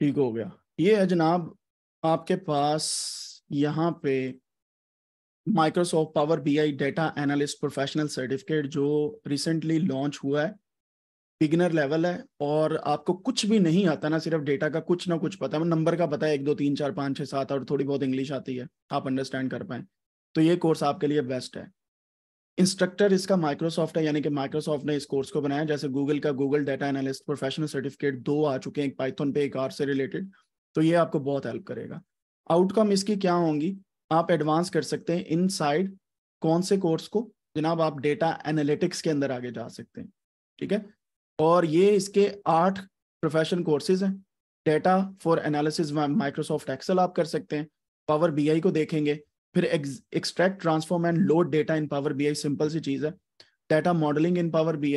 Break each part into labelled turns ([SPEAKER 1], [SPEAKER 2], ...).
[SPEAKER 1] ठीक हो गया ये है जनाब आपके पास यहाँ पे Microsoft Power BI data analyst professional certificate जो रिसेंटली लॉन्च हुआ है बिगिनर लेवल है और आपको कुछ भी नहीं आता ना सिर्फ डेटा का कुछ ना कुछ पता है नंबर का पता है एक दो तीन चार पाँच छः सात और थोड़ी बहुत इंग्लिश आती है आप अंडरस्टैंड कर पाएँ तो ये कोर्स आपके लिए बेस्ट है इंस्ट्रक्टर इसका माइक्रोसॉफ्ट है यानी कि माइक्रोसॉफ्ट ने इस कोर्स को बनाया जैसे गूगल का Google data analyst professional certificate दो आ चुके हैं एक पाइथन पे एक आर से रिलेटेड तो ये आपको बहुत हेल्प करेगा आउटकम इसकी क्या होंगी आप एडवांस कर सकते हैं इन कौन से कोर्स को जनाब आप डेटा एनालिटिक्स के अंदर आगे जा सकते हैं ठीक है और ये इसके आठ प्रोफेशन कोर्सेज हैं data for analysis Microsoft Excel आप कर सकते हैं पावर बीआई को देखेंगे फिर extract transform and load data in Power B simple सी चीज है data modelling in Power B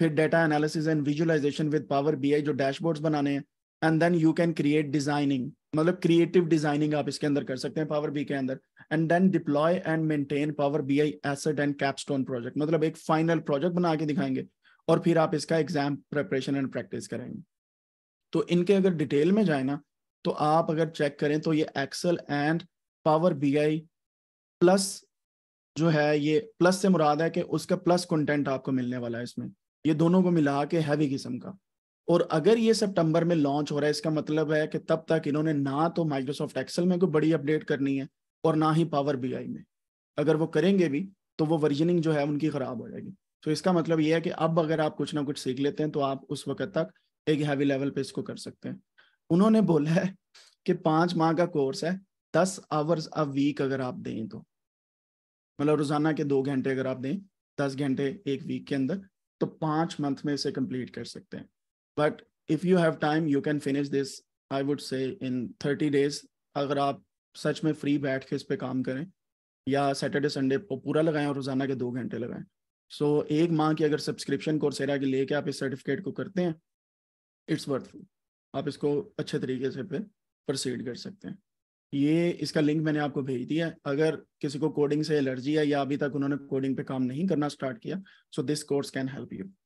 [SPEAKER 1] फिर data analysis and visualisation with Power B जो डैशबोर्ड्स बनाने हैं and then you can create designing मतलब क्रिएटिव डिजाइनिंग आप इसके अंदर कर सकते हैं पावर बी के अंदर and then deploy and maintain Power B I asset and capstone project मतलब एक फाइनल प्रोजेक्ट बना के दिखाएंगे और फिर आप इसका एग्जाम प्रेपरेशन एंड प्रैक्टिस करेंगे तो इनके अगर डिटेल में जाए ना तो आप अगर चेक करें तो ये Excel and Power B I plus जो है ये प्लस से मुराद है कि उसका प्लस कंटेंट आपको मिलने वाला है इसमें ये दोनों को मिला के हैवी किस्म का और अगर ये सितंबर में लॉन्च हो रहा है इसका मतलब है कि तब तक इन्होंने ना तो माइक्रोसॉफ्ट एक्सेल में कोई बड़ी अपडेट करनी है और ना ही पावर बी में अगर वो करेंगे भी तो वो वर्जनिंग जो है उनकी ख़राब हो जाएगी तो इसका मतलब ये है कि अब अगर आप कुछ ना कुछ सीख लेते हैं तो आप उस वक्त तक एक हैवी लेवल पर इसको कर सकते हैं उन्होंने बोला है कि पाँच माह का कोर्स है दस आवर्स अ वीक अगर आप दें तो मतलब रोजाना के दो घंटे अगर आप दें दस घंटे एक वीक के अंदर तो पाँच मंथ में इसे कंप्लीट कर सकते हैं but if you have time you can finish this I would say in thirty days अगर आप सच में फ्री बैठ के इस पर काम करें या सैटरडे संडे को पूरा लगाएं और रोजाना के दो घंटे लगाएं सो so, एक माह की अगर सब्सक्रिप्शन कोर्सेरा की लेके आप इस सर्टिफिकेट को करते हैं इट्स वर्थफुल आप इसको अच्छे तरीके से फिर प्रोसीड कर सकते हैं ये इसका लिंक मैंने आपको भेज दिया है अगर किसी को कोडिंग से एलर्जी है या अभी तक उन्होंने कोडिंग पे काम नहीं करना स्टार्ट किया so this course can help you